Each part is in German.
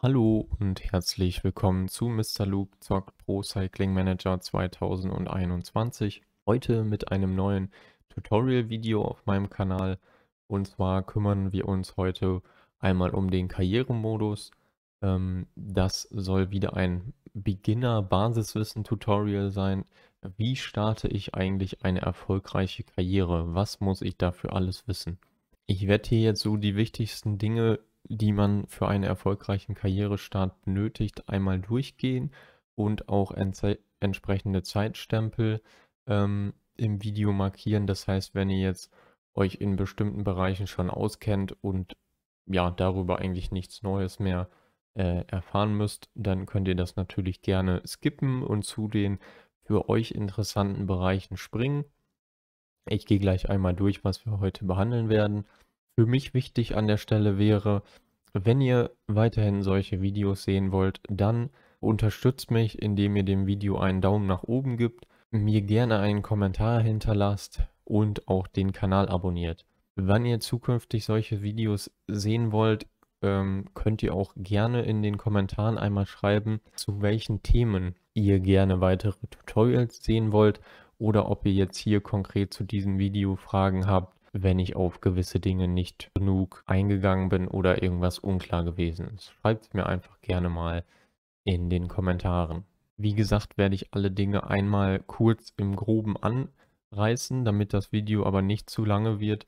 Hallo und herzlich willkommen zu Mr. Loop Zockt Pro Cycling Manager 2021. Heute mit einem neuen Tutorial-Video auf meinem Kanal. Und zwar kümmern wir uns heute einmal um den Karrieremodus. Ähm, das soll wieder ein Beginner-Basiswissen-Tutorial sein. Wie starte ich eigentlich eine erfolgreiche Karriere? Was muss ich dafür alles wissen? Ich werde hier jetzt so die wichtigsten Dinge die man für einen erfolgreichen Karrierestart benötigt, einmal durchgehen und auch entsprechende Zeitstempel ähm, im Video markieren. Das heißt, wenn ihr jetzt euch in bestimmten Bereichen schon auskennt und ja, darüber eigentlich nichts Neues mehr äh, erfahren müsst, dann könnt ihr das natürlich gerne skippen und zu den für euch interessanten Bereichen springen. Ich gehe gleich einmal durch, was wir heute behandeln werden. Für mich wichtig an der Stelle wäre, wenn ihr weiterhin solche Videos sehen wollt, dann unterstützt mich, indem ihr dem Video einen Daumen nach oben gibt, mir gerne einen Kommentar hinterlasst und auch den Kanal abonniert. Wenn ihr zukünftig solche Videos sehen wollt, ähm, könnt ihr auch gerne in den Kommentaren einmal schreiben, zu welchen Themen ihr gerne weitere Tutorials sehen wollt oder ob ihr jetzt hier konkret zu diesem Video Fragen habt wenn ich auf gewisse Dinge nicht genug eingegangen bin oder irgendwas unklar gewesen ist. Schreibt es mir einfach gerne mal in den Kommentaren. Wie gesagt, werde ich alle Dinge einmal kurz im groben anreißen, damit das Video aber nicht zu lange wird,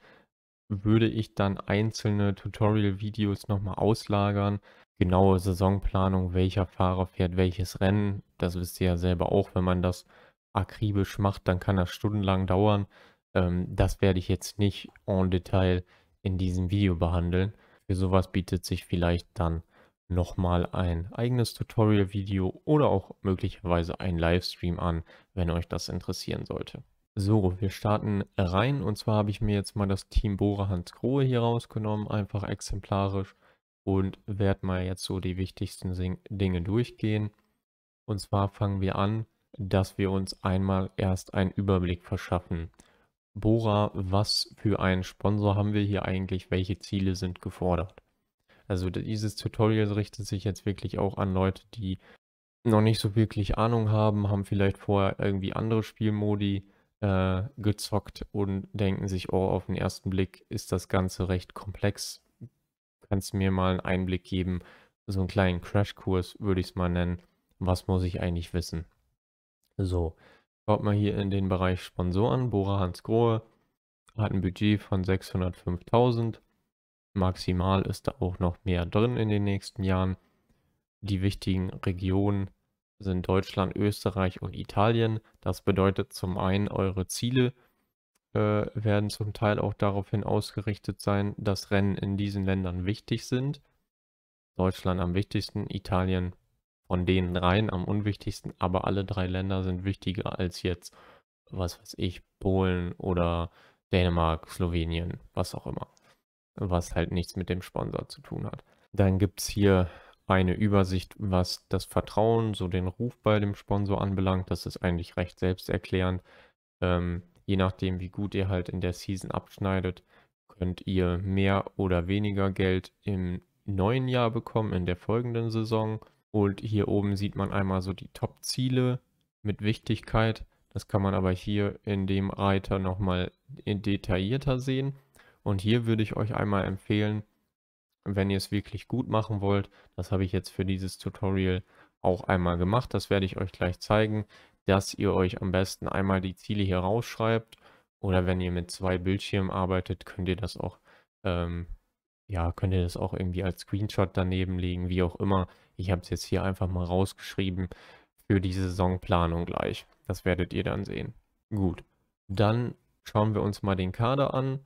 würde ich dann einzelne Tutorial-Videos nochmal auslagern. Genaue Saisonplanung, welcher Fahrer fährt welches Rennen, das wisst ihr ja selber auch, wenn man das akribisch macht, dann kann das stundenlang dauern. Ähm, das werde ich jetzt nicht en Detail in diesem Video behandeln. Für sowas bietet sich vielleicht dann nochmal ein eigenes Tutorial-Video oder auch möglicherweise ein Livestream an, wenn euch das interessieren sollte. So, wir starten rein und zwar habe ich mir jetzt mal das Team Bohrer Hans Grohe hier rausgenommen, einfach exemplarisch und werde mal jetzt so die wichtigsten Dinge durchgehen. Und zwar fangen wir an, dass wir uns einmal erst einen Überblick verschaffen. Bora, was für einen Sponsor haben wir hier eigentlich? Welche Ziele sind gefordert? Also dieses Tutorial richtet sich jetzt wirklich auch an Leute, die noch nicht so wirklich Ahnung haben, haben vielleicht vorher irgendwie andere Spielmodi äh, gezockt und denken sich, oh, auf den ersten Blick ist das Ganze recht komplex. Kannst du mir mal einen Einblick geben, so einen kleinen Crashkurs würde ich es mal nennen. Was muss ich eigentlich wissen? So, Schaut mal hier in den Bereich Sponsoren. Bora Hans Grohe hat ein Budget von 605.000. Maximal ist da auch noch mehr drin in den nächsten Jahren. Die wichtigen Regionen sind Deutschland, Österreich und Italien. Das bedeutet zum einen, eure Ziele äh, werden zum Teil auch daraufhin ausgerichtet sein, dass Rennen in diesen Ländern wichtig sind. Deutschland am wichtigsten, Italien von den dreien am unwichtigsten, aber alle drei Länder sind wichtiger als jetzt, was weiß ich, Polen oder Dänemark, Slowenien, was auch immer. Was halt nichts mit dem Sponsor zu tun hat. Dann gibt es hier eine Übersicht, was das Vertrauen, so den Ruf bei dem Sponsor anbelangt. Das ist eigentlich recht selbsterklärend. Ähm, je nachdem, wie gut ihr halt in der Season abschneidet, könnt ihr mehr oder weniger Geld im neuen Jahr bekommen, in der folgenden Saison. Und hier oben sieht man einmal so die Top-Ziele mit Wichtigkeit. Das kann man aber hier in dem Reiter nochmal detaillierter sehen. Und hier würde ich euch einmal empfehlen, wenn ihr es wirklich gut machen wollt, das habe ich jetzt für dieses Tutorial auch einmal gemacht, das werde ich euch gleich zeigen, dass ihr euch am besten einmal die Ziele hier rausschreibt oder wenn ihr mit zwei Bildschirmen arbeitet, könnt ihr das auch, ähm, ja, könnt ihr das auch irgendwie als Screenshot daneben legen, wie auch immer. Ich habe es jetzt hier einfach mal rausgeschrieben für die Saisonplanung gleich. Das werdet ihr dann sehen. Gut, dann schauen wir uns mal den Kader an.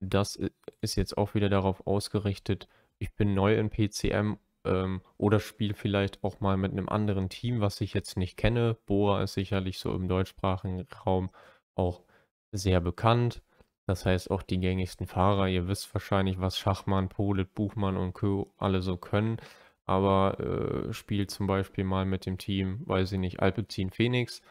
Das ist jetzt auch wieder darauf ausgerichtet, ich bin neu in PCM ähm, oder spiele vielleicht auch mal mit einem anderen Team, was ich jetzt nicht kenne. Boa ist sicherlich so im deutschsprachigen Raum auch sehr bekannt. Das heißt, auch die gängigsten Fahrer, ihr wisst wahrscheinlich, was Schachmann, Polit, Buchmann und Co. alle so können aber äh, spielt zum Beispiel mal mit dem Team, weiß ich nicht, Alpecin Phoenix. Äh,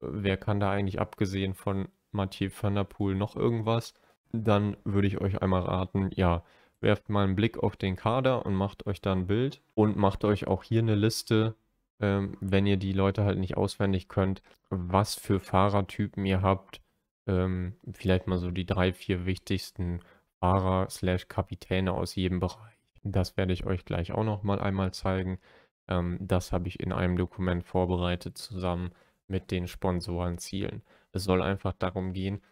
wer kann da eigentlich abgesehen von Mathieu van der Poel noch irgendwas? Dann würde ich euch einmal raten, ja, werft mal einen Blick auf den Kader und macht euch da ein Bild und macht euch auch hier eine Liste, ähm, wenn ihr die Leute halt nicht auswendig könnt, was für Fahrertypen ihr habt. Ähm, vielleicht mal so die drei, vier wichtigsten Fahrer/Kapitäne aus jedem Bereich. Das werde ich euch gleich auch noch mal einmal zeigen. Ähm, das habe ich in einem Dokument vorbereitet zusammen mit den Sponsorenzielen. Es soll einfach darum gehen,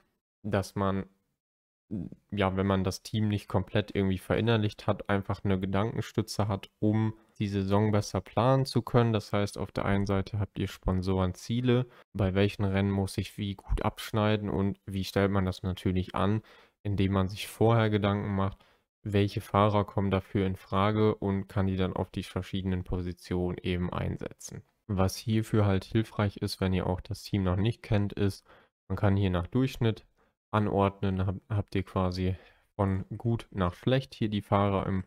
dass man, mm, ja, wenn man das Team nicht komplett irgendwie verinnerlicht hat, einfach eine Gedankenstütze hat, um die Saison besser planen zu können. Das heißt, auf der einen Seite habt ihr Sponsorenziele, bei welchen Rennen muss ich wie gut abschneiden und wie stellt man das natürlich an, indem man sich vorher Gedanken macht, welche Fahrer kommen dafür in Frage und kann die dann auf die verschiedenen Positionen eben einsetzen. Was hierfür halt hilfreich ist, wenn ihr auch das Team noch nicht kennt, ist, man kann hier nach Durchschnitt anordnen, hab, habt ihr quasi von gut nach schlecht hier die Fahrer im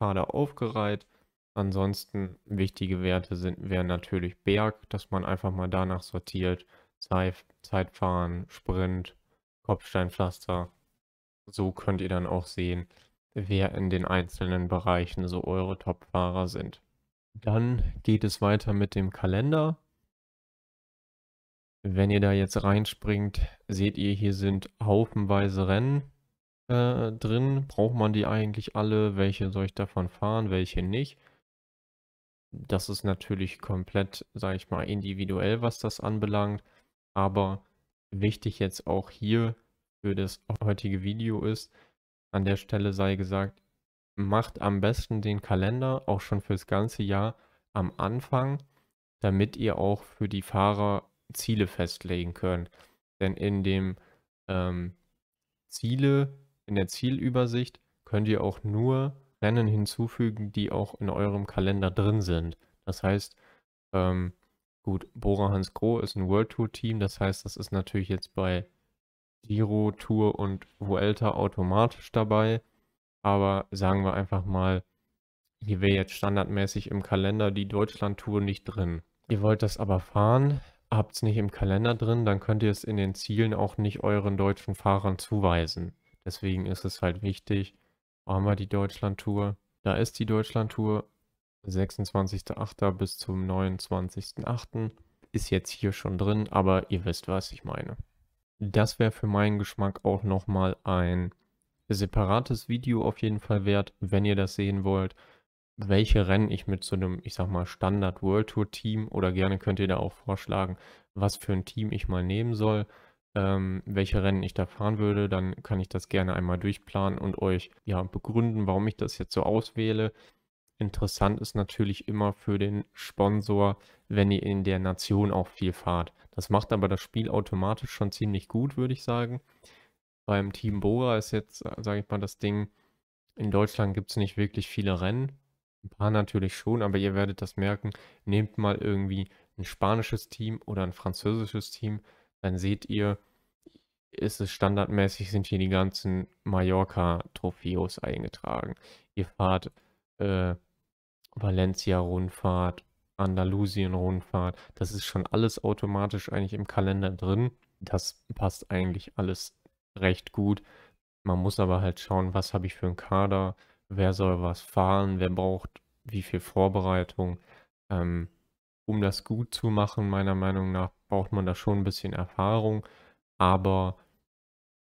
Kader aufgereiht. Ansonsten wichtige Werte sind, wären natürlich Berg, dass man einfach mal danach sortiert, Zeit, Zeitfahren, Sprint, Kopfsteinpflaster. So könnt ihr dann auch sehen, wer in den einzelnen Bereichen so eure Top-Fahrer sind. Dann geht es weiter mit dem Kalender. Wenn ihr da jetzt reinspringt, seht ihr, hier sind haufenweise Rennen äh, drin. Braucht man die eigentlich alle? Welche soll ich davon fahren, welche nicht? Das ist natürlich komplett, sage ich mal, individuell, was das anbelangt. Aber wichtig jetzt auch hier für das heutige Video ist, an der Stelle sei gesagt, macht am besten den Kalender auch schon fürs ganze Jahr am Anfang, damit ihr auch für die Fahrer Ziele festlegen könnt. Denn in dem ähm, Ziele, in der Zielübersicht könnt ihr auch nur Rennen hinzufügen, die auch in eurem Kalender drin sind. Das heißt, ähm, gut, Bora Hans Groh ist ein World Tour Team, das heißt, das ist natürlich jetzt bei Giro, Tour und Vuelta automatisch dabei. Aber sagen wir einfach mal, hier wäre jetzt standardmäßig im Kalender die Deutschland-Tour nicht drin. Ihr wollt das aber fahren, habt es nicht im Kalender drin, dann könnt ihr es in den Zielen auch nicht euren deutschen Fahrern zuweisen. Deswegen ist es halt wichtig, fahren wir die Deutschland-Tour. Da ist die Deutschland-Tour 26.08. bis zum 29.08. Ist jetzt hier schon drin, aber ihr wisst, was ich meine. Das wäre für meinen Geschmack auch nochmal ein separates Video auf jeden Fall wert, wenn ihr das sehen wollt, welche Rennen ich mit so einem, ich sag mal, Standard World Tour Team oder gerne könnt ihr da auch vorschlagen, was für ein Team ich mal nehmen soll, ähm, welche Rennen ich da fahren würde, dann kann ich das gerne einmal durchplanen und euch ja begründen, warum ich das jetzt so auswähle. Interessant ist natürlich immer für den Sponsor, wenn ihr in der Nation auch viel fahrt. Das macht aber das Spiel automatisch schon ziemlich gut, würde ich sagen. Beim Team Bora ist jetzt, äh, sage ich mal, das Ding, in Deutschland gibt es nicht wirklich viele Rennen. Ein paar natürlich schon, aber ihr werdet das merken. Nehmt mal irgendwie ein spanisches Team oder ein französisches Team, dann seht ihr, ist es standardmäßig, sind hier die ganzen Mallorca-Trophäos eingetragen. Ihr fahrt äh, Valencia-Rundfahrt, Andalusien-Rundfahrt. Das ist schon alles automatisch eigentlich im Kalender drin. Das passt eigentlich alles recht gut. Man muss aber halt schauen, was habe ich für einen Kader, wer soll was fahren, wer braucht wie viel Vorbereitung. Ähm, um das gut zu machen, meiner Meinung nach, braucht man da schon ein bisschen Erfahrung. Aber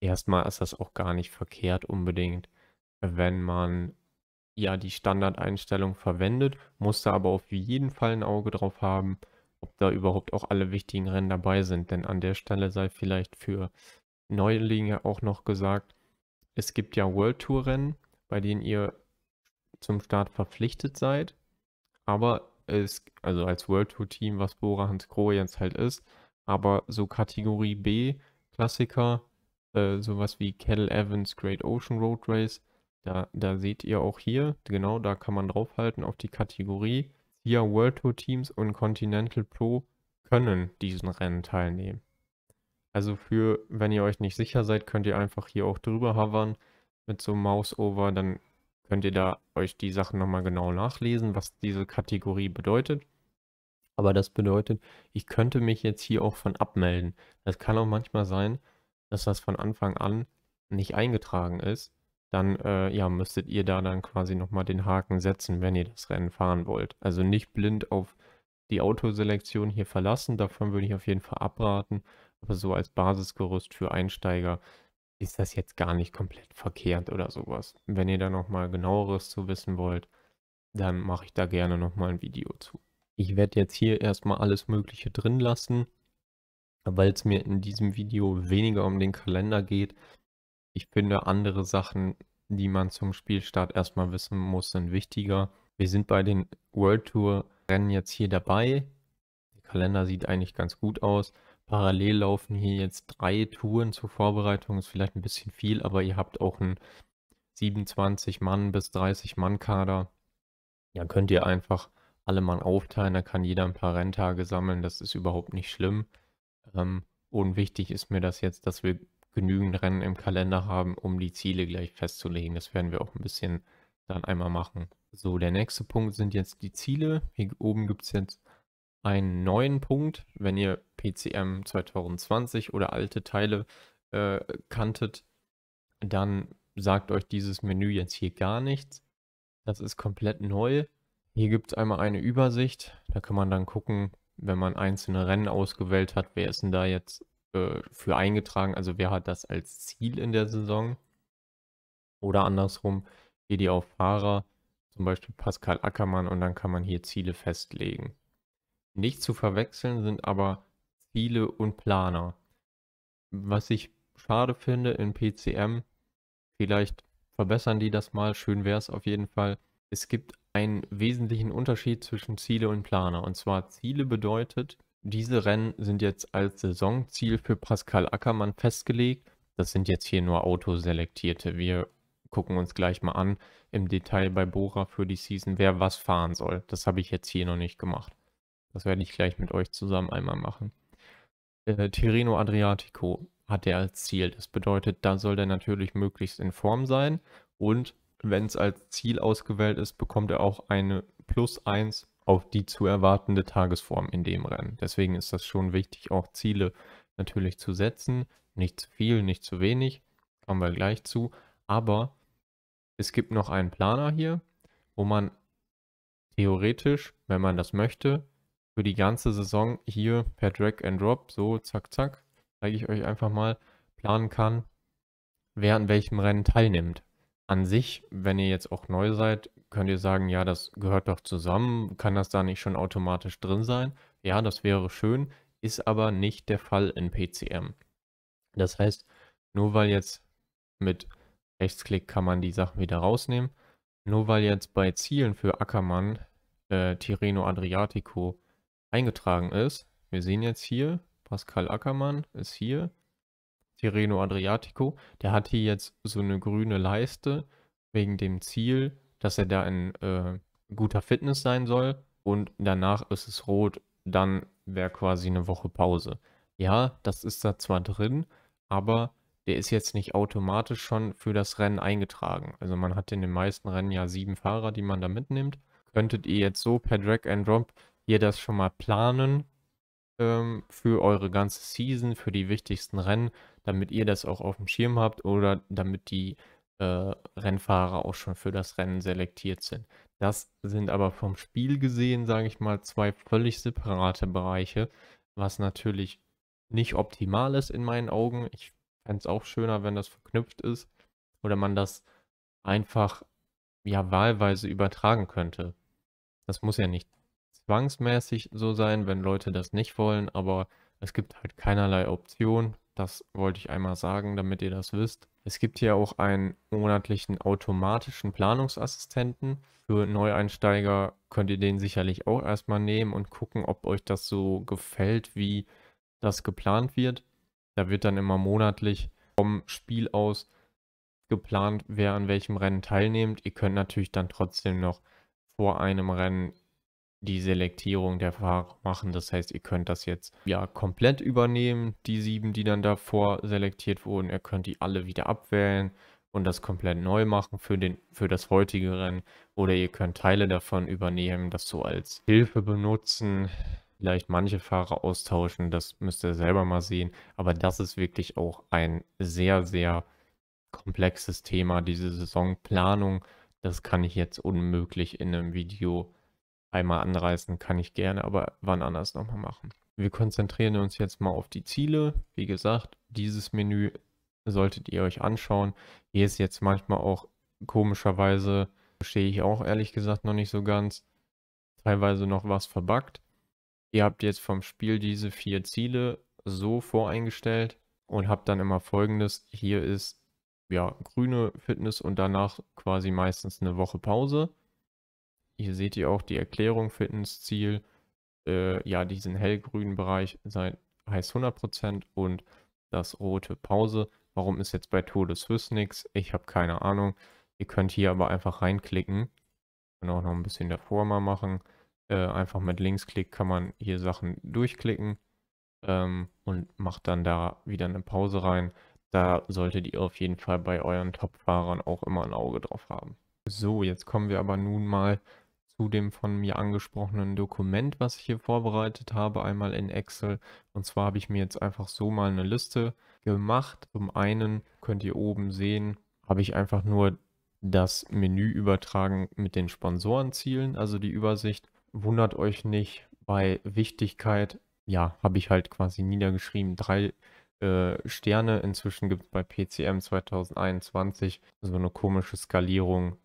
erstmal ist das auch gar nicht verkehrt unbedingt, wenn man ja die Standardeinstellung verwendet, muss da aber auf jeden Fall ein Auge drauf haben, ob da überhaupt auch alle wichtigen Rennen dabei sind. Denn an der Stelle sei vielleicht für Neulinge auch noch gesagt, es gibt ja World Tour Rennen, bei denen ihr zum Start verpflichtet seid, aber es, also als World Tour Team, was Bora Hans Grohe jetzt halt ist, aber so Kategorie B Klassiker, äh, sowas wie Kettle Evans Great Ocean Road Race, da, da seht ihr auch hier, genau da kann man draufhalten auf die Kategorie. Hier World Tour Teams und Continental Pro können diesen Rennen teilnehmen. Also für, wenn ihr euch nicht sicher seid, könnt ihr einfach hier auch drüber hovern mit so einem Mouse-Over, dann könnt ihr da euch die Sachen nochmal genau nachlesen, was diese Kategorie bedeutet. Aber das bedeutet, ich könnte mich jetzt hier auch von abmelden. Das kann auch manchmal sein, dass das von Anfang an nicht eingetragen ist dann äh, ja, müsstet ihr da dann quasi nochmal den Haken setzen, wenn ihr das Rennen fahren wollt. Also nicht blind auf die Autoselektion hier verlassen, davon würde ich auf jeden Fall abraten. Aber so als Basisgerüst für Einsteiger ist das jetzt gar nicht komplett verkehrt oder sowas. Wenn ihr da nochmal genaueres zu wissen wollt, dann mache ich da gerne nochmal ein Video zu. Ich werde jetzt hier erstmal alles Mögliche drin lassen, weil es mir in diesem Video weniger um den Kalender geht, ich finde, andere Sachen, die man zum Spielstart erstmal wissen muss, sind wichtiger. Wir sind bei den World Tour Rennen jetzt hier dabei. Der Kalender sieht eigentlich ganz gut aus. Parallel laufen hier jetzt drei Touren zur Vorbereitung. Ist vielleicht ein bisschen viel, aber ihr habt auch einen 27 Mann bis 30 Mann Kader. Dann ja, könnt ihr einfach alle Mann aufteilen. Da kann jeder ein paar Renntage sammeln. Das ist überhaupt nicht schlimm. Ähm, wichtig ist mir das jetzt, dass wir genügend Rennen im Kalender haben, um die Ziele gleich festzulegen. Das werden wir auch ein bisschen dann einmal machen. So, der nächste Punkt sind jetzt die Ziele. Hier oben gibt es jetzt einen neuen Punkt. Wenn ihr PCM 2020 oder alte Teile äh, kanntet, dann sagt euch dieses Menü jetzt hier gar nichts. Das ist komplett neu. Hier gibt es einmal eine Übersicht. Da kann man dann gucken, wenn man einzelne Rennen ausgewählt hat, wer ist denn da jetzt äh, für eingetragen. Also wer hat das als Ziel in der Saison? Oder andersrum, geht ihr auf Fahrer, zum Beispiel Pascal Ackermann, und dann kann man hier Ziele festlegen. Nicht zu verwechseln sind aber Ziele und Planer. Was ich schade finde in PCM, vielleicht verbessern die das mal, schön wäre es auf jeden Fall. Es gibt einen wesentlichen Unterschied zwischen Ziele und Planer. Und zwar Ziele bedeutet, diese Rennen sind jetzt als Saisonziel für Pascal Ackermann festgelegt. Das sind jetzt hier nur autoselektierte. Wir gucken uns gleich mal an im Detail bei Bora für die Season, wer was fahren soll. Das habe ich jetzt hier noch nicht gemacht. Das werde ich gleich mit euch zusammen einmal machen. Äh, Tirreno Adriatico hat er als Ziel. Das bedeutet, da soll er natürlich möglichst in Form sein und wenn es als Ziel ausgewählt ist, bekommt er auch eine plus 1 auf die zu erwartende Tagesform in dem Rennen. Deswegen ist das schon wichtig, auch Ziele natürlich zu setzen. Nicht zu viel, nicht zu wenig, kommen wir gleich zu. Aber es gibt noch einen Planer hier, wo man theoretisch, wenn man das möchte, für die ganze Saison hier per Drag and Drop, so zack, zack, zeige ich euch einfach mal, planen kann, wer an welchem Rennen teilnimmt. An sich, wenn ihr jetzt auch neu seid, könnt ihr sagen, ja, das gehört doch zusammen, kann das da nicht schon automatisch drin sein? Ja, das wäre schön, ist aber nicht der Fall in PCM. Das heißt, nur weil jetzt mit Rechtsklick kann man die Sachen wieder rausnehmen, nur weil jetzt bei Zielen für Ackermann äh, Tirreno Adriatico eingetragen ist, wir sehen jetzt hier, Pascal Ackermann ist hier, Tirreno Adriatico, der hat hier jetzt so eine grüne Leiste wegen dem Ziel dass er da in äh, guter Fitness sein soll. Und danach ist es rot, dann wäre quasi eine Woche Pause. Ja, das ist da zwar drin, aber der ist jetzt nicht automatisch schon für das Rennen eingetragen. Also man hat in den meisten Rennen ja sieben Fahrer, die man da mitnimmt. Könntet ihr jetzt so per Drag and Drop hier das schon mal planen ähm, für eure ganze Season, für die wichtigsten Rennen, damit ihr das auch auf dem Schirm habt oder damit die äh, Rennfahrer auch schon für das Rennen selektiert sind. Das sind aber vom Spiel gesehen, sage ich mal, zwei völlig separate Bereiche, was natürlich nicht optimal ist in meinen Augen. Ich fände es auch schöner, wenn das verknüpft ist oder man das einfach ja wahlweise übertragen könnte. Das muss ja nicht zwangsmäßig so sein, wenn Leute das nicht wollen, aber es gibt halt keinerlei Option. Das wollte ich einmal sagen, damit ihr das wisst. Es gibt hier auch einen monatlichen automatischen Planungsassistenten. Für Neueinsteiger könnt ihr den sicherlich auch erstmal nehmen und gucken, ob euch das so gefällt, wie das geplant wird. Da wird dann immer monatlich vom Spiel aus geplant, wer an welchem Rennen teilnimmt. Ihr könnt natürlich dann trotzdem noch vor einem Rennen die Selektierung der Fahrer machen. Das heißt, ihr könnt das jetzt ja komplett übernehmen, die sieben, die dann davor selektiert wurden. Ihr könnt die alle wieder abwählen und das komplett neu machen für, den, für das heutige Rennen. Oder ihr könnt Teile davon übernehmen, das so als Hilfe benutzen, vielleicht manche Fahrer austauschen, das müsst ihr selber mal sehen. Aber das ist wirklich auch ein sehr, sehr komplexes Thema, diese Saisonplanung. Das kann ich jetzt unmöglich in einem Video Einmal anreißen kann ich gerne, aber wann anders nochmal machen. Wir konzentrieren uns jetzt mal auf die Ziele. Wie gesagt, dieses Menü solltet ihr euch anschauen. Hier ist jetzt manchmal auch komischerweise, verstehe ich auch ehrlich gesagt noch nicht so ganz, teilweise noch was verbuggt. Ihr habt jetzt vom Spiel diese vier Ziele so voreingestellt und habt dann immer folgendes. Hier ist ja grüne Fitness und danach quasi meistens eine Woche Pause. Hier seht ihr auch die Erklärung Fitnessziel. Äh, ja, diesen hellgrünen Bereich sei, heißt 100% und das rote Pause. Warum ist jetzt bei Tour de Suisse nichts? Ich habe keine Ahnung. Ihr könnt hier aber einfach reinklicken. Können auch noch ein bisschen davor mal machen. Äh, einfach mit Linksklick kann man hier Sachen durchklicken ähm, und macht dann da wieder eine Pause rein. Da solltet ihr auf jeden Fall bei euren Top-Fahrern auch immer ein Auge drauf haben. So, jetzt kommen wir aber nun mal zu dem von mir angesprochenen Dokument, was ich hier vorbereitet habe, einmal in Excel. Und zwar habe ich mir jetzt einfach so mal eine Liste gemacht. Zum einen könnt ihr oben sehen, habe ich einfach nur das Menü übertragen mit den Sponsorenzielen, also die Übersicht. Wundert euch nicht, bei Wichtigkeit, ja, habe ich halt quasi niedergeschrieben, drei äh, Sterne. Inzwischen gibt es bei PCM 2021 so eine komische Skalierung.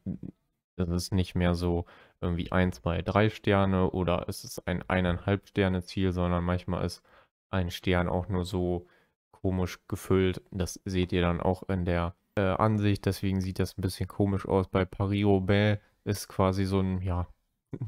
Das ist nicht mehr so irgendwie ein, zwei, drei Sterne oder ist es ein eineinhalb Sterne Ziel, sondern manchmal ist ein Stern auch nur so komisch gefüllt. Das seht ihr dann auch in der äh, Ansicht, deswegen sieht das ein bisschen komisch aus. Bei Paris-Roubaix ist quasi so ein, ja,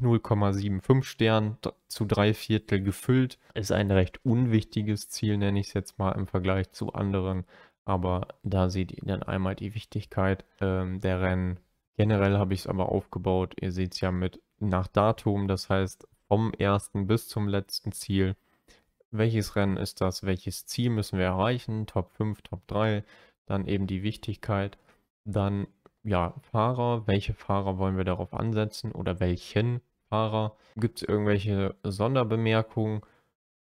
0,75 Stern zu drei Viertel gefüllt. Ist ein recht unwichtiges Ziel, nenne ich es jetzt mal im Vergleich zu anderen. Aber da seht ihr dann einmal die Wichtigkeit ähm, der Rennen Generell habe ich es aber aufgebaut, ihr seht es ja mit nach Datum, das heißt vom ersten bis zum letzten Ziel. Welches Rennen ist das? Welches Ziel müssen wir erreichen? Top 5, Top 3, dann eben die Wichtigkeit, dann ja, Fahrer, welche Fahrer wollen wir darauf ansetzen oder welchen Fahrer? Gibt es irgendwelche Sonderbemerkungen?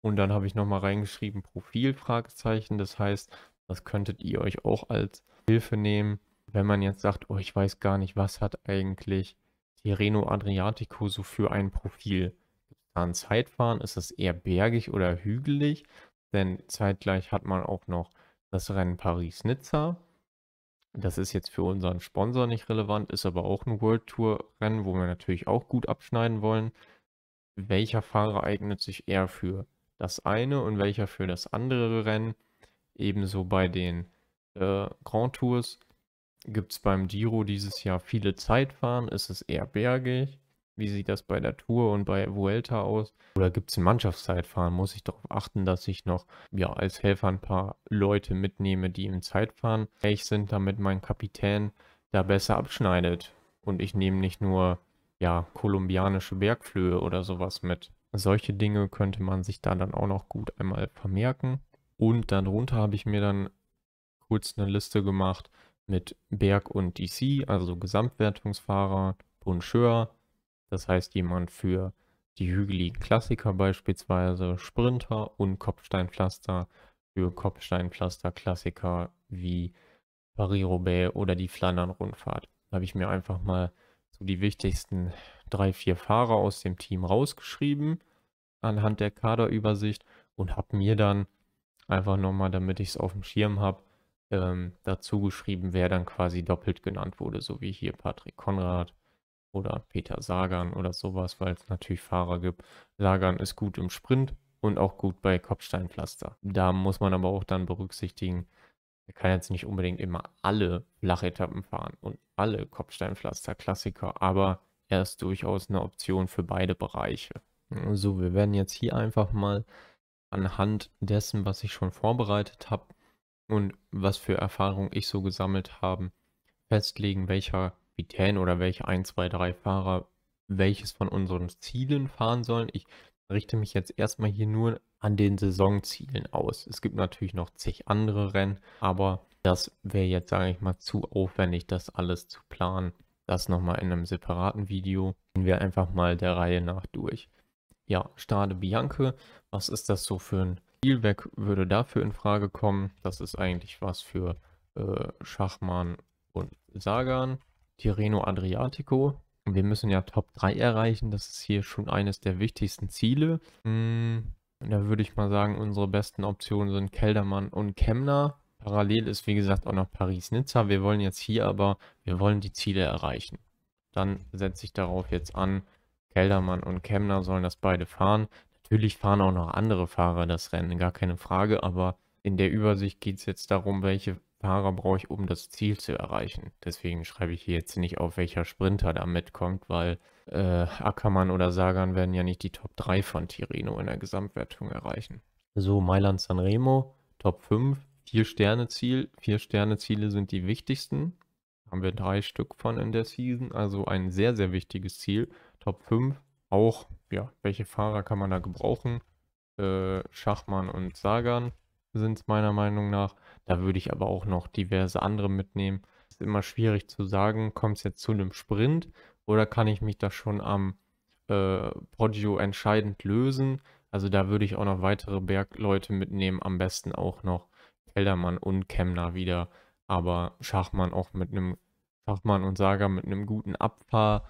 Und dann habe ich nochmal reingeschrieben Profil, Fragezeichen. Das heißt, das könntet ihr euch auch als Hilfe nehmen, wenn man jetzt sagt, oh, ich weiß gar nicht, was hat eigentlich Tirreno Adriatico so für ein Profil? Gibt da ein Zeitfahren? Ist das eher bergig oder hügelig? Denn zeitgleich hat man auch noch das Rennen Paris-Nizza. Das ist jetzt für unseren Sponsor nicht relevant, ist aber auch ein World Tour-Rennen, wo wir natürlich auch gut abschneiden wollen. Welcher Fahrer eignet sich eher für das eine und welcher für das andere Rennen? Ebenso bei den äh, Grand Tours Gibt es beim Giro dieses Jahr viele Zeitfahren? Ist es eher bergig? Wie sieht das bei der Tour und bei Vuelta aus? Oder gibt es ein Mannschaftszeitfahren? Muss ich darauf achten, dass ich noch ja, als Helfer ein paar Leute mitnehme, die im Zeitfahren fähig sind, damit mein Kapitän da besser abschneidet? Und ich nehme nicht nur ja, kolumbianische Bergflöhe oder sowas mit. Solche Dinge könnte man sich da dann auch noch gut einmal vermerken. Und darunter habe ich mir dann kurz eine Liste gemacht mit Berg und DC, also Gesamtwertungsfahrer, Puncheur, das heißt jemand für die hügeligen Klassiker beispielsweise, Sprinter und Kopfsteinpflaster für Kopfsteinpflaster-Klassiker wie Paris-Roubaix oder die Flandern-Rundfahrt. Da habe ich mir einfach mal so die wichtigsten drei, vier Fahrer aus dem Team rausgeschrieben anhand der Kaderübersicht und habe mir dann einfach nochmal, damit ich es auf dem Schirm habe, ähm, dazu geschrieben, wer dann quasi doppelt genannt wurde, so wie hier Patrick Konrad oder Peter Sagan oder sowas, weil es natürlich Fahrer gibt. Sagan ist gut im Sprint und auch gut bei Kopfsteinpflaster. Da muss man aber auch dann berücksichtigen, er kann jetzt nicht unbedingt immer alle Flachetappen fahren und alle Kopfsteinpflaster-Klassiker, aber er ist durchaus eine Option für beide Bereiche. So, wir werden jetzt hier einfach mal anhand dessen, was ich schon vorbereitet habe, und was für Erfahrungen ich so gesammelt habe, festlegen, welcher Kapitän oder welche 1, 2, 3 Fahrer welches von unseren Zielen fahren sollen. Ich richte mich jetzt erstmal hier nur an den Saisonzielen aus. Es gibt natürlich noch zig andere Rennen, aber das wäre jetzt, sage ich mal, zu aufwendig, das alles zu planen. Das nochmal in einem separaten Video. Gehen wir einfach mal der Reihe nach durch. Ja, Stade Bianche, was ist das so für ein Spielwerk würde dafür in Frage kommen. Das ist eigentlich was für äh, Schachmann und Sagan. Tirreno Adriatico. Wir müssen ja Top 3 erreichen. Das ist hier schon eines der wichtigsten Ziele. Hm, da würde ich mal sagen, unsere besten Optionen sind Keldermann und Kemner. Parallel ist, wie gesagt, auch noch Paris-Nizza. Wir wollen jetzt hier aber, wir wollen die Ziele erreichen. Dann setze ich darauf jetzt an, Keldermann und Kemner sollen das beide fahren. Natürlich fahren auch noch andere Fahrer das Rennen, gar keine Frage, aber in der Übersicht geht es jetzt darum, welche Fahrer brauche ich, um das Ziel zu erreichen. Deswegen schreibe ich hier jetzt nicht auf, welcher Sprinter da mitkommt, weil äh, Ackermann oder Sagan werden ja nicht die Top 3 von Tirino in der Gesamtwertung erreichen. So, Mailand Sanremo, Top 5, 4 Sterne Ziel. 4 Sterne Ziele sind die wichtigsten. Haben wir drei Stück von in der Season, also ein sehr, sehr wichtiges Ziel. Top 5, auch ja, welche Fahrer kann man da gebrauchen? Äh, Schachmann und Sagan sind es meiner Meinung nach. Da würde ich aber auch noch diverse andere mitnehmen. Ist immer schwierig zu sagen, kommt es jetzt zu einem Sprint oder kann ich mich da schon am äh, Poggio entscheidend lösen? Also da würde ich auch noch weitere Bergleute mitnehmen, am besten auch noch Keldermann und Kemner wieder, aber Schachmann auch mit einem Schachmann und Sagan mit einem guten Abfahr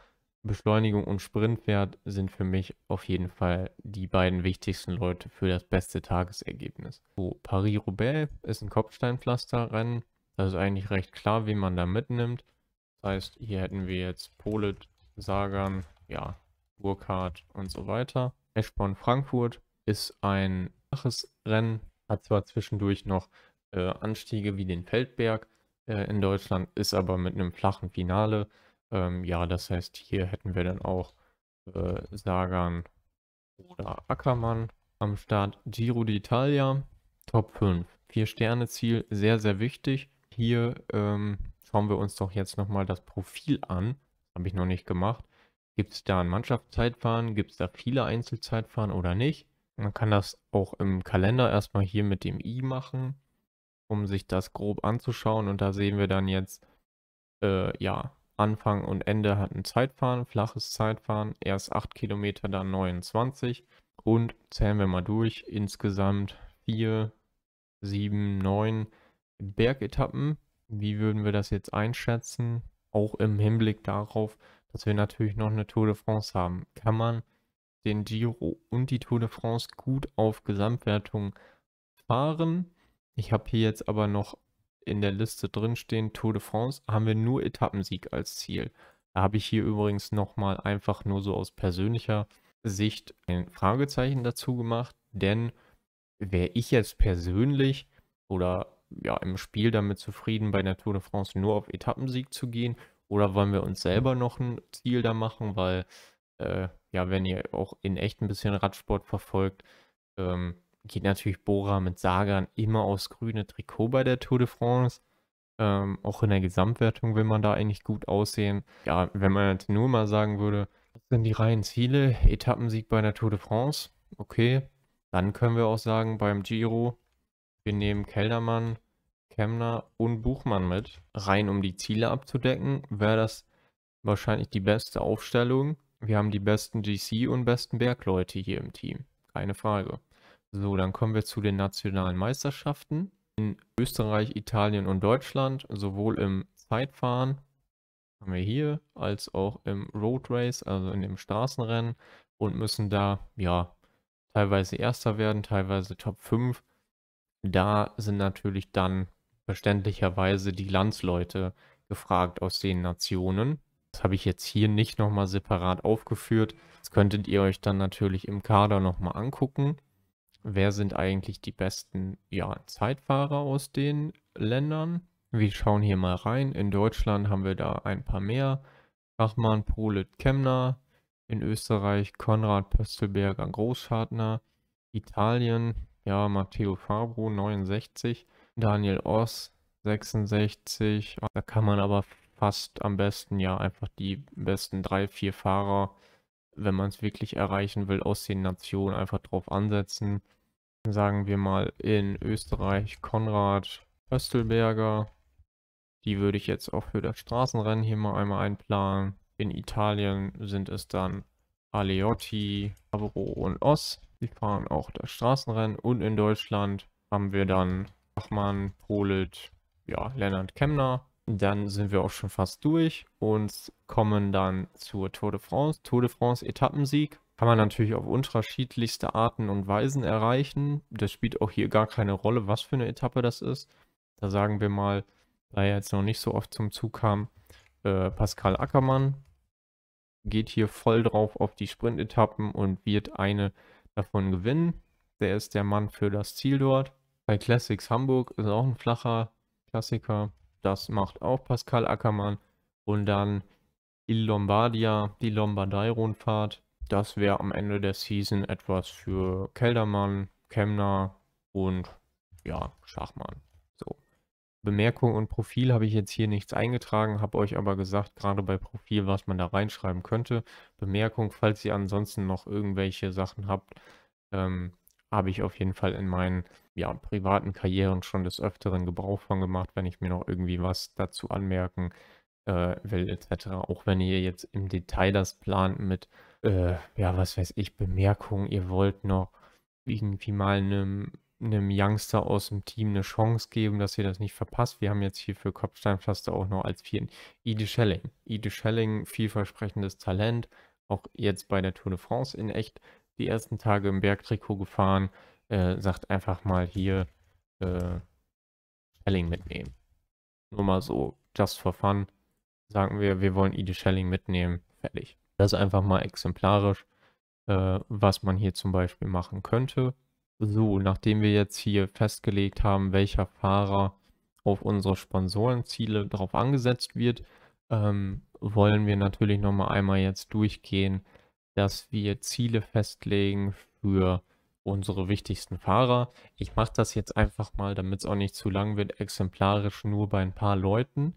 Beschleunigung und Sprintwert sind für mich auf jeden Fall die beiden wichtigsten Leute für das beste Tagesergebnis. So, Paris-Roubaix ist ein Kopfsteinpflasterrennen. Das ist eigentlich recht klar, wen man da mitnimmt. Das heißt, hier hätten wir jetzt Polit, Sagan, ja, Burkhardt und so weiter. Eschborn Frankfurt ist ein flaches Rennen, hat zwar zwischendurch noch äh, Anstiege wie den Feldberg äh, in Deutschland, ist aber mit einem flachen Finale ähm, ja, das heißt, hier hätten wir dann auch äh, Sagan oder Ackermann am Start. Giro d'Italia, Top 5. Vier-Sterne-Ziel, sehr, sehr wichtig. Hier ähm, schauen wir uns doch jetzt nochmal das Profil an. Habe ich noch nicht gemacht. Gibt es da ein Mannschaftszeitfahren? Gibt es da viele Einzelzeitfahren oder nicht? Man kann das auch im Kalender erstmal hier mit dem i machen, um sich das grob anzuschauen. Und da sehen wir dann jetzt, äh, ja, Anfang und Ende hatten Zeitfahren, flaches Zeitfahren, erst 8 Kilometer, dann 29. Und zählen wir mal durch, insgesamt 4, 7, 9 Bergetappen. Wie würden wir das jetzt einschätzen? Auch im Hinblick darauf, dass wir natürlich noch eine Tour de France haben. Kann man den Giro und die Tour de France gut auf Gesamtwertung fahren? Ich habe hier jetzt aber noch in der Liste drinstehen, Tour de France, haben wir nur Etappensieg als Ziel. Da habe ich hier übrigens nochmal einfach nur so aus persönlicher Sicht ein Fragezeichen dazu gemacht, denn wäre ich jetzt persönlich oder ja im Spiel damit zufrieden, bei der Tour de France nur auf Etappensieg zu gehen oder wollen wir uns selber noch ein Ziel da machen, weil äh, ja, wenn ihr auch in echt ein bisschen Radsport verfolgt, ähm, geht natürlich Bora mit Sagan immer aufs grüne Trikot bei der Tour de France. Ähm, auch in der Gesamtwertung will man da eigentlich gut aussehen. Ja, wenn man jetzt nur mal sagen würde, was sind die reinen Ziele, Etappensieg bei der Tour de France, okay. Dann können wir auch sagen, beim Giro, wir nehmen Keldermann, Kemner und Buchmann mit. Rein um die Ziele abzudecken, wäre das wahrscheinlich die beste Aufstellung. Wir haben die besten GC und besten Bergleute hier im Team. Keine Frage. So, dann kommen wir zu den nationalen Meisterschaften. In Österreich, Italien und Deutschland, sowohl im Zeitfahren, haben wir hier, als auch im Road Race, also in dem Straßenrennen und müssen da, ja, teilweise Erster werden, teilweise Top 5. Da sind natürlich dann verständlicherweise die Landsleute gefragt aus den Nationen. Das habe ich jetzt hier nicht nochmal separat aufgeführt. Das könntet ihr euch dann natürlich im Kader nochmal angucken wer sind eigentlich die besten ja, Zeitfahrer aus den Ländern. Wir schauen hier mal rein. In Deutschland haben wir da ein paar mehr. Schachmann, Prolet, Kemner. In Österreich Konrad Pöstelberger, Großschadner. Italien, ja, Matteo Fabro, 69. Daniel Oss, 66. Da kann man aber fast am besten ja einfach die besten drei, vier Fahrer wenn man es wirklich erreichen will, aus den Nationen einfach drauf ansetzen. Sagen wir mal in Österreich Konrad Östelberger. Die würde ich jetzt auch für das Straßenrennen hier mal einmal einplanen. In Italien sind es dann Aleotti, Avro und Oss. Die fahren auch das Straßenrennen. Und in Deutschland haben wir dann Bachmann, Polit, ja, Lennart Kemner. Dann sind wir auch schon fast durch und kommen dann zur Tour de France. Tour de France Etappensieg kann man natürlich auf unterschiedlichste Arten und Weisen erreichen. Das spielt auch hier gar keine Rolle, was für eine Etappe das ist. Da sagen wir mal, da er jetzt noch nicht so oft zum Zug kam, äh, Pascal Ackermann geht hier voll drauf auf die Sprintetappen und wird eine davon gewinnen. Der ist der Mann für das Ziel dort. Bei Classics Hamburg ist auch ein flacher Klassiker. Das macht auch Pascal Ackermann. Und dann Il Lombardia, die Lombardei-Rundfahrt. Das wäre am Ende der Season etwas für Keldermann, Kemner und ja, Schachmann. So. Bemerkung und Profil habe ich jetzt hier nichts eingetragen, habe euch aber gesagt, gerade bei Profil, was man da reinschreiben könnte. Bemerkung, falls ihr ansonsten noch irgendwelche Sachen habt, ähm, habe ich auf jeden Fall in meinen ja, privaten Karrieren schon des Öfteren Gebrauch von gemacht, wenn ich mir noch irgendwie was dazu anmerken äh, will, etc. Auch wenn ihr jetzt im Detail das plant mit, äh, ja, was weiß ich, Bemerkungen, ihr wollt noch irgendwie mal einem einem Youngster aus dem Team eine Chance geben, dass ihr das nicht verpasst. Wir haben jetzt hier für Kopfsteinpflaster auch noch als vierten Ide Schelling. Ide Schelling, vielversprechendes Talent, auch jetzt bei der Tour de France in echt die ersten Tage im Bergtrikot gefahren, äh, sagt einfach mal hier äh, Shelling mitnehmen. Nur mal so, just for fun, sagen wir, wir wollen ID Schelling mitnehmen, fertig. Das ist einfach mal exemplarisch, äh, was man hier zum Beispiel machen könnte. So, nachdem wir jetzt hier festgelegt haben, welcher Fahrer auf unsere Sponsorenziele drauf angesetzt wird, ähm, wollen wir natürlich nochmal einmal jetzt durchgehen, dass wir Ziele festlegen für unsere wichtigsten Fahrer. Ich mache das jetzt einfach mal, damit es auch nicht zu lang wird, exemplarisch nur bei ein paar Leuten.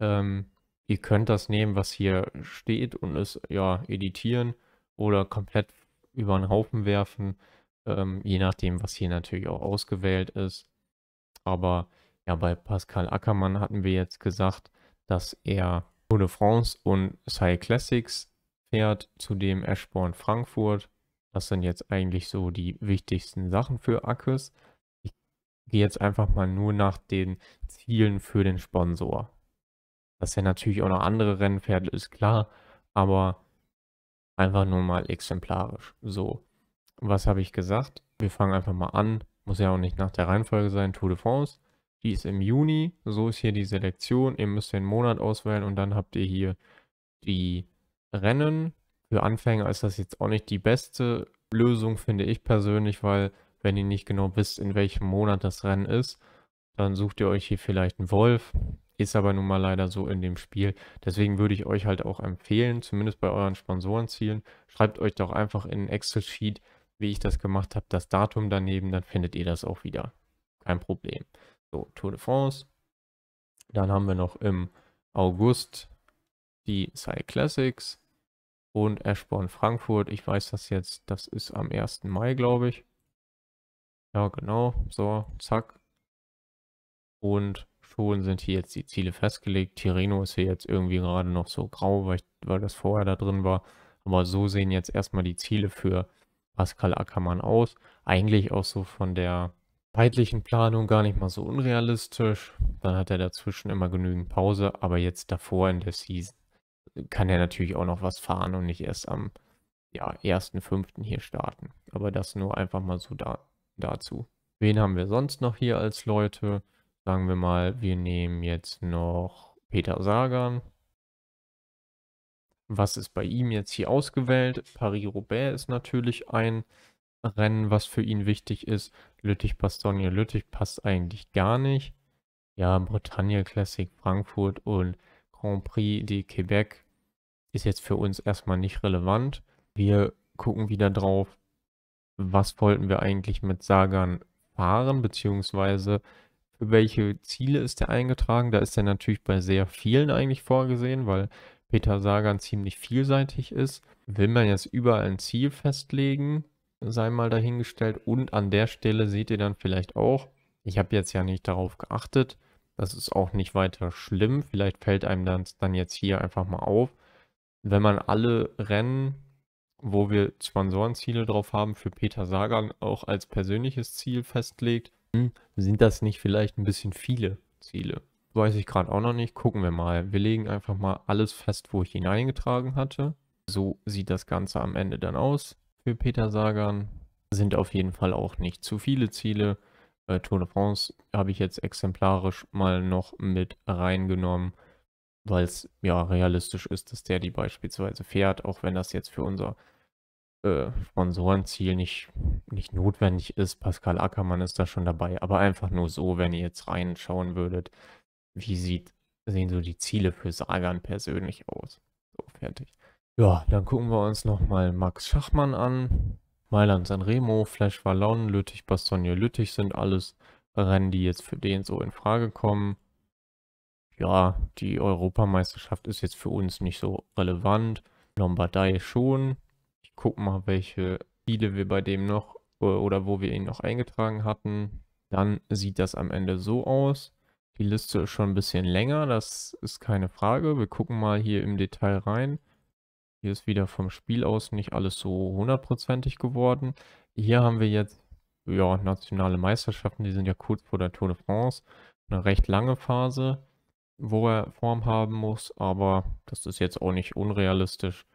Ähm, ihr könnt das nehmen, was hier steht und es ja editieren oder komplett über den Haufen werfen, ähm, je nachdem, was hier natürlich auch ausgewählt ist. Aber ja, bei Pascal Ackermann hatten wir jetzt gesagt, dass er Tour de France und Cy Classics fährt, zudem Eschborn Frankfurt, das sind jetzt eigentlich so die wichtigsten Sachen für Akkus. Ich gehe jetzt einfach mal nur nach den Zielen für den Sponsor. Dass er natürlich auch noch andere Rennen fährt, ist klar, aber einfach nur mal exemplarisch. So, was habe ich gesagt? Wir fangen einfach mal an. Muss ja auch nicht nach der Reihenfolge sein. Tour de France, die ist im Juni. So ist hier die Selektion. Ihr müsst den Monat auswählen und dann habt ihr hier die Rennen, für Anfänger ist das jetzt auch nicht die beste Lösung, finde ich persönlich, weil wenn ihr nicht genau wisst, in welchem Monat das Rennen ist, dann sucht ihr euch hier vielleicht einen Wolf. Ist aber nun mal leider so in dem Spiel. Deswegen würde ich euch halt auch empfehlen, zumindest bei euren Sponsorenzielen, schreibt euch doch einfach in einen Excel-Sheet, wie ich das gemacht habe, das Datum daneben, dann findet ihr das auch wieder. Kein Problem. So, Tour de France. Dann haben wir noch im August die Cyclassics und Eschborn Frankfurt. Ich weiß das jetzt, das ist am 1. Mai, glaube ich. Ja, genau. So, zack. Und schon sind hier jetzt die Ziele festgelegt. Tireno ist hier jetzt irgendwie gerade noch so grau, weil, ich, weil das vorher da drin war. Aber so sehen jetzt erstmal die Ziele für Pascal Ackermann aus. Eigentlich auch so von der zeitlichen Planung gar nicht mal so unrealistisch. Dann hat er dazwischen immer genügend Pause, aber jetzt davor in der Season kann er natürlich auch noch was fahren und nicht erst am ja, 1.5. hier starten. Aber das nur einfach mal so da, dazu. Wen haben wir sonst noch hier als Leute? Sagen wir mal, wir nehmen jetzt noch Peter Sagan. Was ist bei ihm jetzt hier ausgewählt? Paris-Roubaix ist natürlich ein Rennen, was für ihn wichtig ist. Lüttich-Bastogne, Lüttich passt eigentlich gar nicht. Ja, Bretagne Classic Frankfurt und Grand Prix de Quebec ist jetzt für uns erstmal nicht relevant. Wir gucken wieder drauf, was wollten wir eigentlich mit Sagan fahren, beziehungsweise für welche Ziele ist er eingetragen. Da ist er natürlich bei sehr vielen eigentlich vorgesehen, weil Peter Sagan ziemlich vielseitig ist. Will man jetzt überall ein Ziel festlegen, sei mal dahingestellt. Und an der Stelle seht ihr dann vielleicht auch, ich habe jetzt ja nicht darauf geachtet, das ist auch nicht weiter schlimm. Vielleicht fällt einem das dann jetzt hier einfach mal auf wenn man alle Rennen, wo wir Sponsorenziele drauf haben, für Peter Sagan auch als persönliches Ziel festlegt, hm, sind das nicht vielleicht ein bisschen viele Ziele? Weiß ich gerade auch noch nicht. Gucken wir mal. Wir legen einfach mal alles fest, wo ich ihn eingetragen hatte. So sieht das Ganze am Ende dann aus für Peter Sagan. Sind auf jeden Fall auch nicht zu viele Ziele. Äh, Tour de France habe ich jetzt exemplarisch mal noch mit reingenommen weil es ja realistisch ist, dass der die beispielsweise fährt, auch wenn das jetzt für unser äh, Sponsorenziel nicht, nicht notwendig ist. Pascal Ackermann ist da schon dabei, aber einfach nur so, wenn ihr jetzt reinschauen würdet, wie sieht, sehen so die Ziele für Sagan persönlich aus. So, fertig. Ja, dann gucken wir uns nochmal Max Schachmann an. Mailand Sanremo, Flash Wallon, Lüttich, Bastogne, Lüttich sind alles Rennen, die jetzt für den so in Frage kommen ja, die Europameisterschaft ist jetzt für uns nicht so relevant. Lombardei schon. Ich gucke mal, welche Spiele wir bei dem noch äh, oder wo wir ihn noch eingetragen hatten. Dann sieht das am Ende so aus. Die Liste ist schon ein bisschen länger, das ist keine Frage. Wir gucken mal hier im Detail rein. Hier ist wieder vom Spiel aus nicht alles so hundertprozentig geworden. Hier haben wir jetzt ja, nationale Meisterschaften, die sind ja kurz vor der Tour de France. Eine recht lange Phase wo er Form haben muss, aber das ist jetzt auch nicht unrealistisch.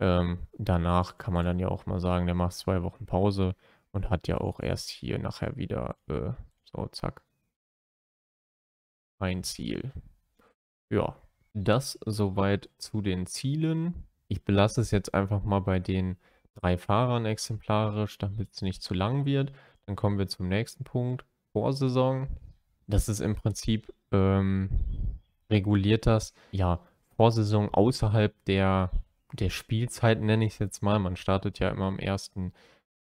Ähm, danach kann man dann ja auch mal sagen, der macht zwei Wochen Pause und hat ja auch erst hier nachher wieder äh, so zack ein Ziel. Ja, das soweit zu den Zielen. Ich belasse es jetzt einfach mal bei den drei Fahrern exemplarisch, damit es nicht zu lang wird. Dann kommen wir zum nächsten Punkt, Vorsaison. Das ist im Prinzip ähm, reguliert das, ja, Vorsaison außerhalb der, der Spielzeit, nenne ich es jetzt mal. Man startet ja immer am 1.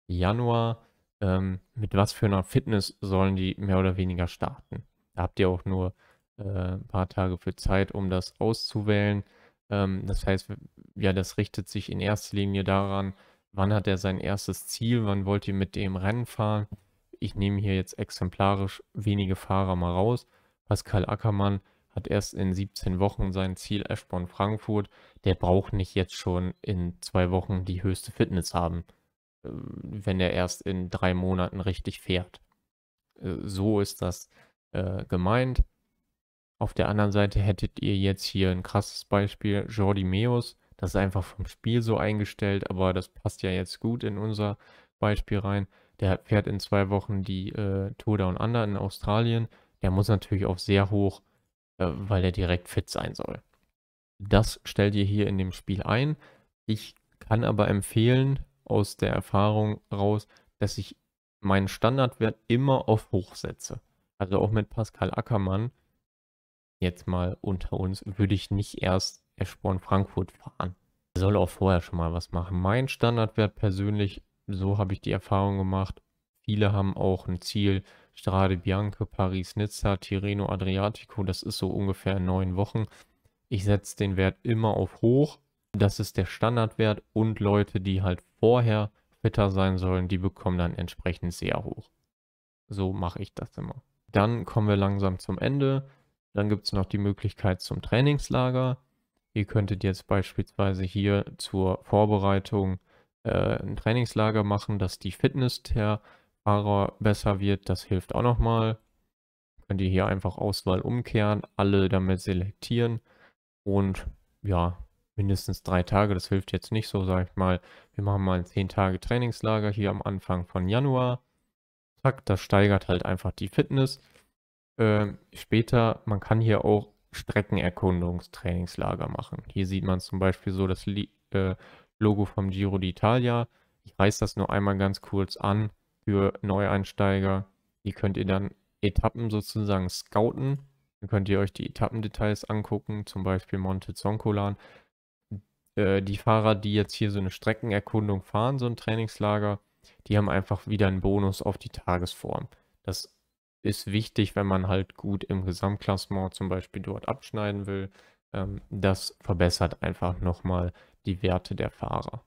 Januar. Ähm, mit was für einer Fitness sollen die mehr oder weniger starten? Da habt ihr auch nur äh, ein paar Tage für Zeit, um das auszuwählen. Ähm, das heißt, ja, das richtet sich in erster Linie daran, wann hat er sein erstes Ziel, wann wollt ihr mit dem Rennen fahren. Ich nehme hier jetzt exemplarisch wenige Fahrer mal raus. Pascal Ackermann hat erst in 17 Wochen sein Ziel Eschborn Frankfurt. Der braucht nicht jetzt schon in zwei Wochen die höchste Fitness haben, äh, wenn er erst in drei Monaten richtig fährt. Äh, so ist das äh, gemeint. Auf der anderen Seite hättet ihr jetzt hier ein krasses Beispiel, Jordi Meus. Das ist einfach vom Spiel so eingestellt, aber das passt ja jetzt gut in unser Beispiel rein. Der fährt in zwei Wochen die äh, Tour Down Under in Australien der muss natürlich auf sehr hoch, äh, weil er direkt fit sein soll. Das stellt ihr hier in dem Spiel ein. Ich kann aber empfehlen, aus der Erfahrung raus, dass ich meinen Standardwert immer auf hoch setze. Also auch mit Pascal Ackermann, jetzt mal unter uns, würde ich nicht erst Eschborn Frankfurt fahren. Er soll auch vorher schon mal was machen. Mein Standardwert persönlich, so habe ich die Erfahrung gemacht. Viele haben auch ein Ziel, Strade Bianca, Paris, Nizza, Tirreno, Adriatico. Das ist so ungefähr neun Wochen. Ich setze den Wert immer auf hoch. Das ist der Standardwert und Leute, die halt vorher fitter sein sollen, die bekommen dann entsprechend sehr hoch. So mache ich das immer. Dann kommen wir langsam zum Ende. Dann gibt es noch die Möglichkeit zum Trainingslager. Ihr könntet jetzt beispielsweise hier zur Vorbereitung äh, ein Trainingslager machen, dass die Fitness Fahrer besser wird, das hilft auch nochmal. Könnt ihr hier einfach Auswahl umkehren, alle damit selektieren und ja, mindestens drei Tage, das hilft jetzt nicht so, sag ich mal. Wir machen mal ein 10 Tage Trainingslager hier am Anfang von Januar. Zack, das steigert halt einfach die Fitness. Ähm, später, man kann hier auch Streckenerkundungstrainingslager machen. Hier sieht man zum Beispiel so das Li äh, Logo vom Giro d'Italia. Ich reiße das nur einmal ganz kurz an für Neueinsteiger. Die könnt ihr dann Etappen sozusagen scouten. Dann könnt ihr euch die Etappendetails angucken, zum Beispiel Monte Zoncolan. Äh, die Fahrer, die jetzt hier so eine Streckenerkundung fahren, so ein Trainingslager, die haben einfach wieder einen Bonus auf die Tagesform. Das ist wichtig, wenn man halt gut im Gesamtklassement zum Beispiel dort abschneiden will. Ähm, das verbessert einfach nochmal die Werte der Fahrer.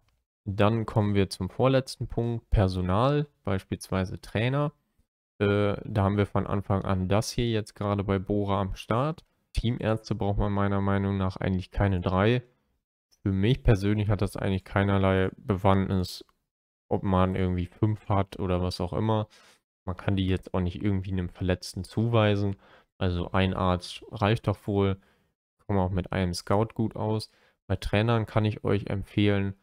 Dann kommen wir zum vorletzten Punkt, Personal, beispielsweise Trainer. Äh, da haben wir von Anfang an das hier jetzt gerade bei Bora am Start. Teamärzte braucht man meiner Meinung nach eigentlich keine drei. Für mich persönlich hat das eigentlich keinerlei Bewandtnis, ob man irgendwie fünf hat oder was auch immer. Man kann die jetzt auch nicht irgendwie einem Verletzten zuweisen. Also ein Arzt reicht doch wohl. Kommt auch mit einem Scout gut aus. Bei Trainern kann ich euch empfehlen,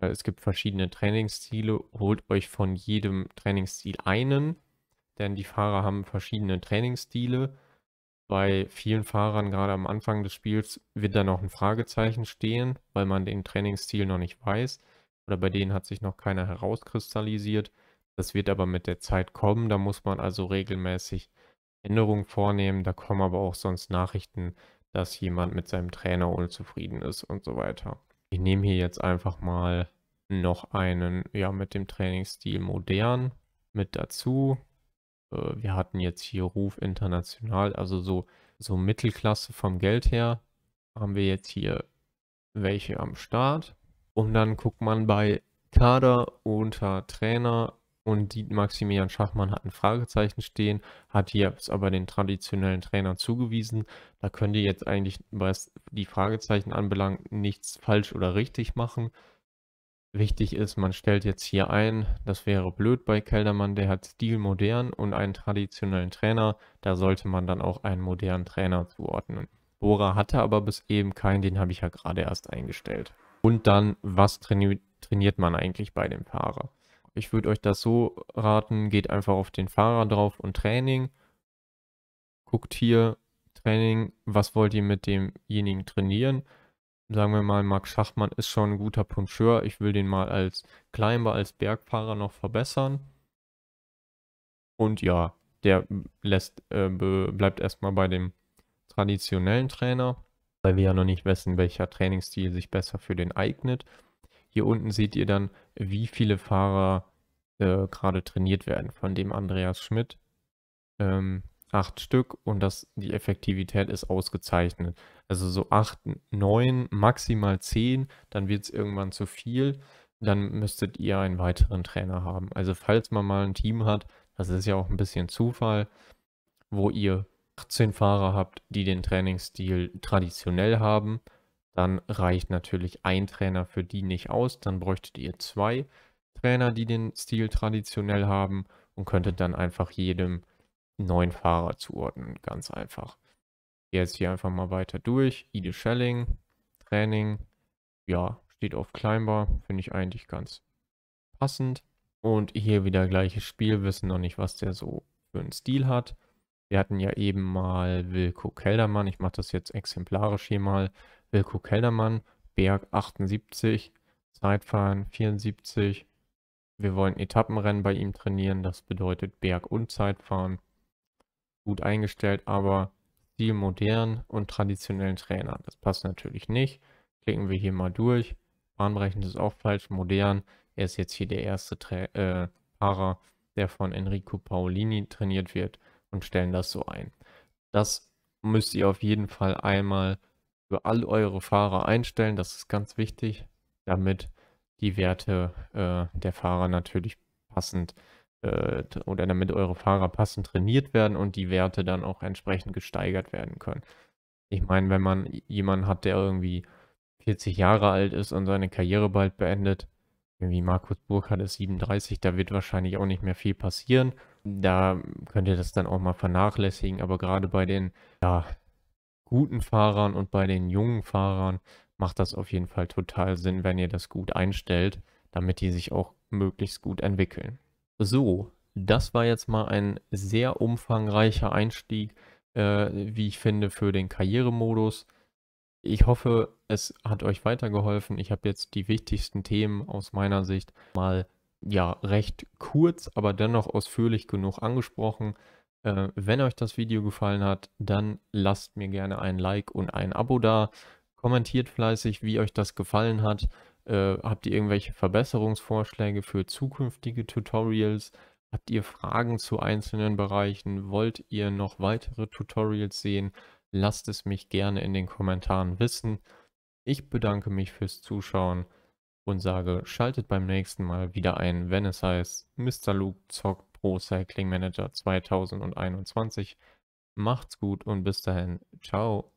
es gibt verschiedene Trainingsstile. Holt euch von jedem Trainingsstil einen, denn die Fahrer haben verschiedene Trainingsstile. Bei vielen Fahrern, gerade am Anfang des Spiels, wird da noch ein Fragezeichen stehen, weil man den Trainingsstil noch nicht weiß. Oder bei denen hat sich noch keiner herauskristallisiert. Das wird aber mit der Zeit kommen. Da muss man also regelmäßig Änderungen vornehmen. Da kommen aber auch sonst Nachrichten, dass jemand mit seinem Trainer unzufrieden ist und so weiter. Ich nehme hier jetzt einfach mal noch einen, ja, mit dem Trainingsstil modern mit dazu. Äh, wir hatten jetzt hier Ruf international, also so, so Mittelklasse vom Geld her haben wir jetzt hier welche am Start. Und dann guckt man bei Kader unter Trainer und Maximilian Schachmann hat ein Fragezeichen stehen, hat hier jetzt aber den traditionellen Trainer zugewiesen. Da könnt ihr jetzt eigentlich, was die Fragezeichen anbelangt, nichts falsch oder richtig machen. Wichtig ist, man stellt jetzt hier ein, das wäre blöd bei Keldermann, der hat Stil modern und einen traditionellen Trainer, da sollte man dann auch einen modernen Trainer zuordnen. Bora hatte aber bis eben keinen, den habe ich ja gerade erst eingestellt. Und dann, was trainiert, trainiert man eigentlich bei dem Fahrer? Ich würde euch das so raten, geht einfach auf den Fahrer drauf und Training. Guckt hier Training, was wollt ihr mit demjenigen trainieren? Sagen wir mal, Marc Schachmann ist schon ein guter Puncheur. Ich will den mal als Climber, als Bergfahrer noch verbessern. Und ja, der lässt, äh, bleibt erstmal bei dem traditionellen Trainer, weil wir ja noch nicht wissen, welcher Trainingsstil sich besser für den eignet. Hier unten seht ihr dann, wie viele Fahrer äh, gerade trainiert werden von dem Andreas Schmidt. Ähm, acht Stück und das, die Effektivität ist ausgezeichnet. Also so acht, neun, maximal zehn, dann wird es irgendwann zu viel. Dann müsstet ihr einen weiteren Trainer haben. Also falls man mal ein Team hat, das ist ja auch ein bisschen Zufall, wo ihr 18 Fahrer habt, die den Trainingsstil traditionell haben dann reicht natürlich ein Trainer für die nicht aus. Dann bräuchtet ihr zwei Trainer, die den Stil traditionell haben und könntet dann einfach jedem neuen Fahrer zuordnen. Ganz einfach. Jetzt hier einfach mal weiter durch. Ide Schelling, Training, ja, steht auf Kleinbar. Finde ich eigentlich ganz passend. Und hier wieder gleiches Spiel, wissen noch nicht, was der so für einen Stil hat. Wir hatten ja eben mal Wilko Keldermann. Ich mache das jetzt exemplarisch hier mal. Wilko Kellermann, Berg 78, Zeitfahren 74. Wir wollen Etappenrennen bei ihm trainieren, das bedeutet Berg- und Zeitfahren. Gut eingestellt, aber Stil modern und traditionellen Trainer. Das passt natürlich nicht. Klicken wir hier mal durch. Bahnbrechend ist auch falsch, modern. Er ist jetzt hier der erste Tra äh, Fahrer, der von Enrico Paolini trainiert wird und stellen das so ein. Das müsst ihr auf jeden Fall einmal für all eure Fahrer einstellen. Das ist ganz wichtig, damit die Werte äh, der Fahrer natürlich passend äh, oder damit eure Fahrer passend trainiert werden und die Werte dann auch entsprechend gesteigert werden können. Ich meine, wenn man jemanden hat, der irgendwie 40 Jahre alt ist und seine Karriere bald beendet, wie Markus Burkhardt ist 37, da wird wahrscheinlich auch nicht mehr viel passieren. Da könnt ihr das dann auch mal vernachlässigen, aber gerade bei den ja, guten Fahrern und bei den jungen Fahrern macht das auf jeden Fall total Sinn, wenn ihr das gut einstellt, damit die sich auch möglichst gut entwickeln. So, das war jetzt mal ein sehr umfangreicher Einstieg, äh, wie ich finde, für den Karrieremodus. Ich hoffe, es hat euch weitergeholfen. Ich habe jetzt die wichtigsten Themen aus meiner Sicht mal ja recht kurz, aber dennoch ausführlich genug angesprochen. Äh, wenn euch das Video gefallen hat, dann lasst mir gerne ein Like und ein Abo da. Kommentiert fleißig, wie euch das gefallen hat. Äh, habt ihr irgendwelche Verbesserungsvorschläge für zukünftige Tutorials? Habt ihr Fragen zu einzelnen Bereichen? Wollt ihr noch weitere Tutorials sehen? Lasst es mich gerne in den Kommentaren wissen. Ich bedanke mich fürs Zuschauen und sage, schaltet beim nächsten Mal wieder ein, wenn es heißt, Mr. Luke zockt Pro Cycling Manager 2021. Macht's gut und bis dahin. Ciao.